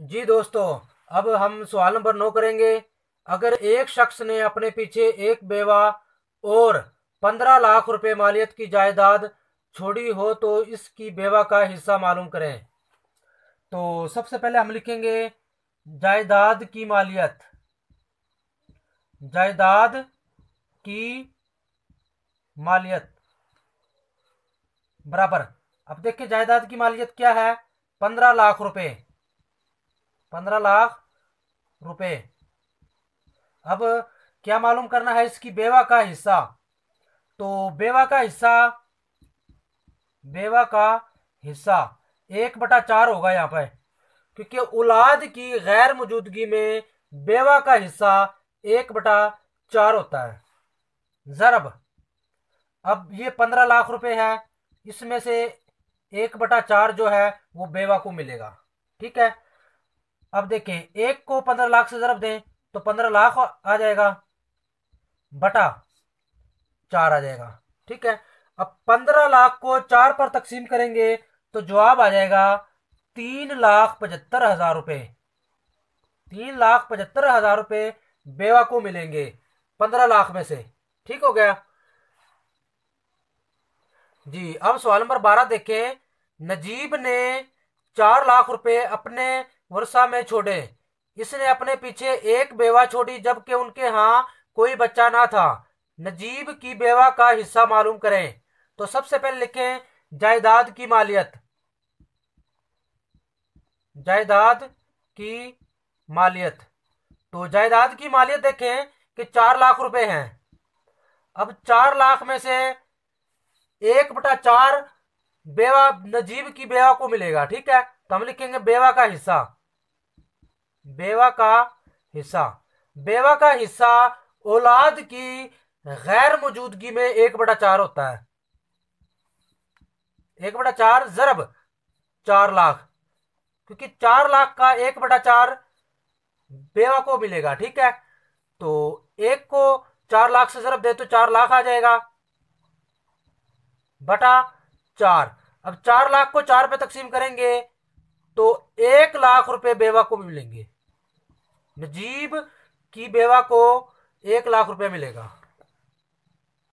जी दोस्तों अब हम सवाल नंबर नौ करेंगे अगर एक शख्स ने अपने पीछे एक बेवा और पंद्रह लाख रुपए मालियत की जायदाद छोड़ी हो तो इसकी बेवा का हिस्सा मालूम करें तो सबसे पहले हम लिखेंगे जायदाद की मालियत जायदाद की मालियत बराबर अब देखिए जायदाद की मालियत क्या है पंद्रह लाख रुपए पंद्रह लाख रुपए अब क्या मालूम करना है इसकी बेवा का हिस्सा तो बेवा का हिस्सा बेवा का हिस्सा एक बटा चार होगा यहाँ पर क्योंकि औलाद की गैर मौजूदगी में बेवा का हिस्सा एक बटा चार होता है ज़रब अब ये पंद्रह लाख रुपए है इसमें से एक बटा चार जो है वो बेवा को मिलेगा ठीक है अब देखें एक को पंद्रह लाख से जरब दें तो पंद्रह लाख आ जाएगा बटा चार आ जाएगा ठीक है अब पंद्रह लाख को चार पर तकसीम करेंगे तो जवाब आ जाएगा तीन लाख पचहत्तर हजार रुपये तीन लाख पचहत्तर हजार रुपये बेवा को मिलेंगे पंद्रह लाख में से ठीक हो गया जी अब सवाल नंबर बारह देखें नजीब ने चार लाख रुपए अपने वर्षा में छोड़े इसने अपने पीछे एक बेवा छोड़ी जबकि उनके यहाँ कोई बच्चा ना था नजीब की बेवा का हिस्सा मालूम करें तो सबसे पहले लिखें जायदाद की मालियत जायदाद की मालियत तो जायदाद की मालियत देखें कि चार लाख रुपए हैं अब चार लाख में से एक बटा चार बेवा नजीब की बेवा को मिलेगा ठीक है तो हम लिखेंगे बेवा का हिस्सा बेवा का हिस्सा बेवा का हिस्सा औलाद की गैर मौजूदगी में एक बड़ा चार होता है एक बड़ा चार जरब चार लाख क्योंकि चार लाख का एक बड़ा चार बेवा को मिलेगा ठीक है तो एक को चार लाख से जरब दे तो चार लाख आ जाएगा बटा चार अब चार लाख को चार पे तकसीम करेंगे तो एक लाख रुपए बेवा को मिलेंगे नजीब की बेवा को एक लाख रुपए मिलेगा